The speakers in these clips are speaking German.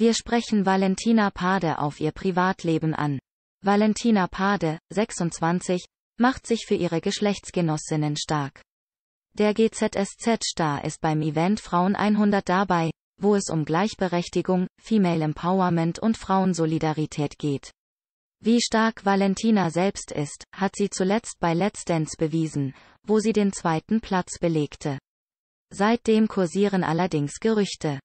Wir sprechen Valentina Pade auf ihr Privatleben an. Valentina Pade, 26, macht sich für ihre Geschlechtsgenossinnen stark. Der GZSZ-Star ist beim Event Frauen 100 dabei, wo es um Gleichberechtigung, Female Empowerment und Frauensolidarität geht. Wie stark Valentina selbst ist, hat sie zuletzt bei Let's Dance bewiesen, wo sie den zweiten Platz belegte. Seitdem kursieren allerdings Gerüchte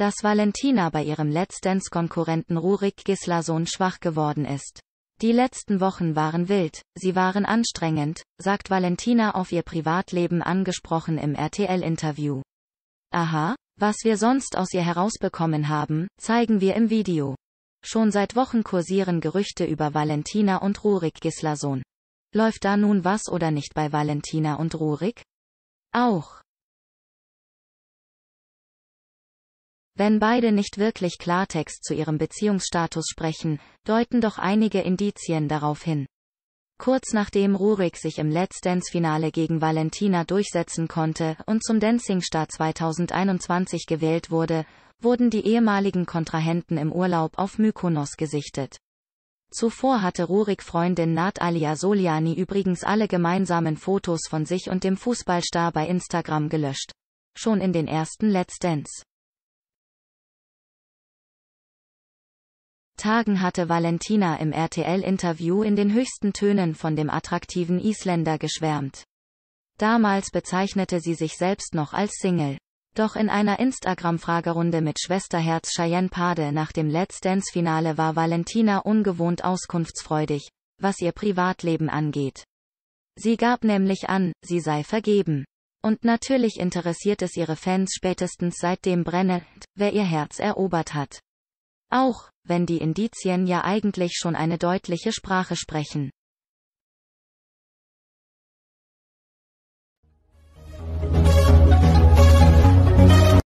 dass Valentina bei ihrem Let's Dance-Konkurrenten Rurik Gislason schwach geworden ist. Die letzten Wochen waren wild, sie waren anstrengend, sagt Valentina auf ihr Privatleben angesprochen im RTL-Interview. Aha, was wir sonst aus ihr herausbekommen haben, zeigen wir im Video. Schon seit Wochen kursieren Gerüchte über Valentina und Rurik Gislason. Läuft da nun was oder nicht bei Valentina und Rurik? Auch, Wenn beide nicht wirklich Klartext zu ihrem Beziehungsstatus sprechen, deuten doch einige Indizien darauf hin. Kurz nachdem Rurik sich im Let's Dance-Finale gegen Valentina durchsetzen konnte und zum Dancing Star 2021 gewählt wurde, wurden die ehemaligen Kontrahenten im Urlaub auf Mykonos gesichtet. Zuvor hatte Rurik Freundin Natalia Soliani übrigens alle gemeinsamen Fotos von sich und dem Fußballstar bei Instagram gelöscht. Schon in den ersten Let's Dance Tagen hatte Valentina im RTL-Interview in den höchsten Tönen von dem attraktiven Isländer geschwärmt. Damals bezeichnete sie sich selbst noch als Single. Doch in einer Instagram-Fragerunde mit Schwesterherz Cheyenne Pade nach dem Let's Dance-Finale war Valentina ungewohnt auskunftsfreudig, was ihr Privatleben angeht. Sie gab nämlich an, sie sei vergeben. Und natürlich interessiert es ihre Fans spätestens seitdem brennend, wer ihr Herz erobert hat. Auch, wenn die Indizien ja eigentlich schon eine deutliche Sprache sprechen.